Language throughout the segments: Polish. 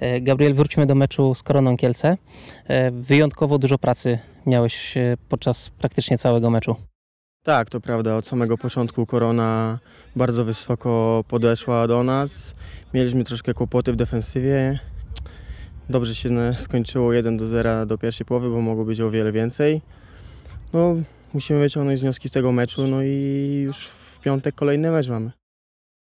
E, Gabriel, wróćmy do meczu z Koroną Kielce. E, wyjątkowo dużo pracy miałeś e, podczas praktycznie całego meczu. Tak, to prawda. Od samego początku korona bardzo wysoko podeszła do nas. Mieliśmy troszkę kłopoty w defensywie. Dobrze się skończyło 1 do 0 do pierwszej połowy, bo mogło być o wiele więcej. No, musimy wyciągnąć wnioski z tego meczu, no i już w piątek kolejny mecz mamy.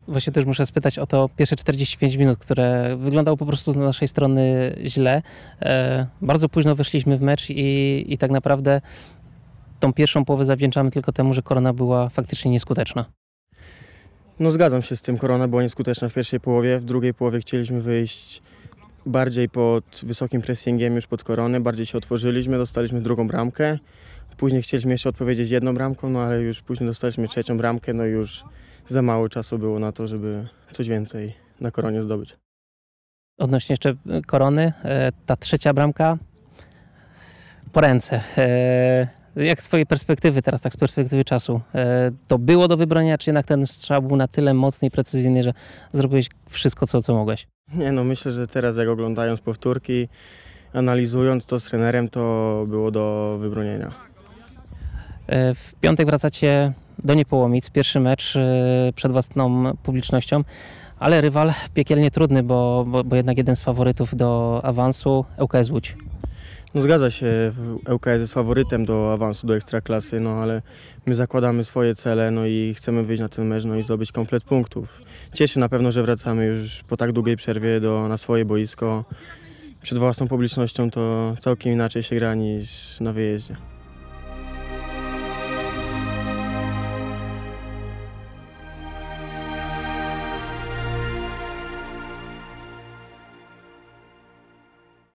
Właśnie też muszę spytać o to pierwsze 45 minut, które wyglądało po prostu z naszej strony źle. E, bardzo późno weszliśmy w mecz i, i tak naprawdę tą pierwszą połowę zawdzięczamy tylko temu, że korona była faktycznie nieskuteczna. No zgadzam się z tym, korona była nieskuteczna w pierwszej połowie, w drugiej połowie chcieliśmy wyjść bardziej pod wysokim pressingiem już pod koronę, bardziej się otworzyliśmy, dostaliśmy drugą bramkę. Później chcieliśmy jeszcze odpowiedzieć jedną bramką, no ale już później dostaliśmy trzecią bramkę, no już za mało czasu było na to, żeby coś więcej na koronie zdobyć. Odnośnie jeszcze e, korony, e, ta trzecia bramka po ręce. E, jak z Twojej perspektywy teraz, tak z perspektywy czasu, to było do wybrania, czy jednak ten strzał był na tyle mocny i precyzyjny, że zrobiłeś wszystko, co, co mogłeś? Nie no, myślę, że teraz jak oglądając powtórki, analizując to z trenerem, to było do wybronienia. E, w piątek wracacie do Niepołomic, pierwszy mecz e, przed własną publicznością, ale rywal piekielnie trudny, bo, bo, bo jednak jeden z faworytów do awansu ŁKS Łódź. No zgadza się, ŁKS jest faworytem do awansu do Ekstraklasy, no ale my zakładamy swoje cele, no i chcemy wyjść na ten mecz, no i zdobyć komplet punktów. Cieszy na pewno, że wracamy już po tak długiej przerwie do, na swoje boisko. Przed własną publicznością to całkiem inaczej się gra niż na wyjeździe.